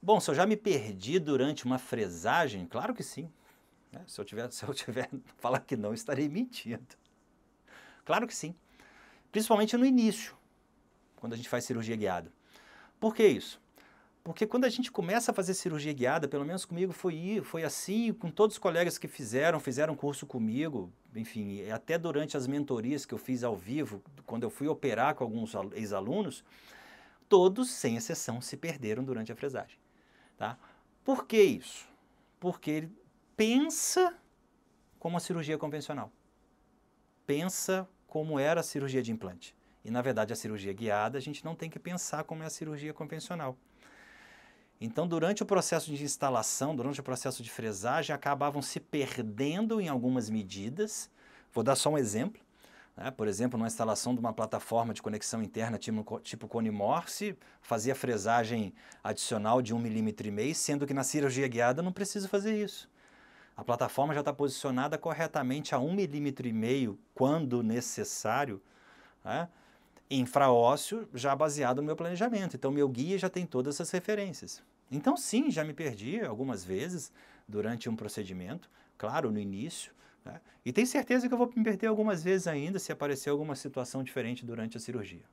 Bom, se eu já me perdi durante uma fresagem, claro que sim. Né? Se eu tiver, se eu tiver falar que não, estarei mentindo. Claro que sim. Principalmente no início, quando a gente faz cirurgia guiada. Por que isso? Porque quando a gente começa a fazer cirurgia guiada, pelo menos comigo foi, foi assim, com todos os colegas que fizeram, fizeram curso comigo, enfim, até durante as mentorias que eu fiz ao vivo, quando eu fui operar com alguns ex-alunos, todos, sem exceção, se perderam durante a fresagem. Tá? Por que isso? Porque ele pensa como a cirurgia convencional. Pensa como era a cirurgia de implante. E na verdade a cirurgia guiada a gente não tem que pensar como é a cirurgia convencional. Então, durante o processo de instalação, durante o processo de fresagem, acabavam se perdendo em algumas medidas. Vou dar só um exemplo. Né? Por exemplo, numa instalação de uma plataforma de conexão interna tipo, tipo cone Morse, fazia fresagem adicional de 1,5 milímetro, sendo que na cirurgia guiada não precisa fazer isso. A plataforma já está posicionada corretamente a 1,5 milímetro, quando necessário, né? infraósseo, já baseado no meu planejamento. Então, meu guia já tem todas essas referências. Então, sim, já me perdi algumas vezes durante um procedimento, claro, no início, né? E tenho certeza que eu vou me perder algumas vezes ainda se aparecer alguma situação diferente durante a cirurgia.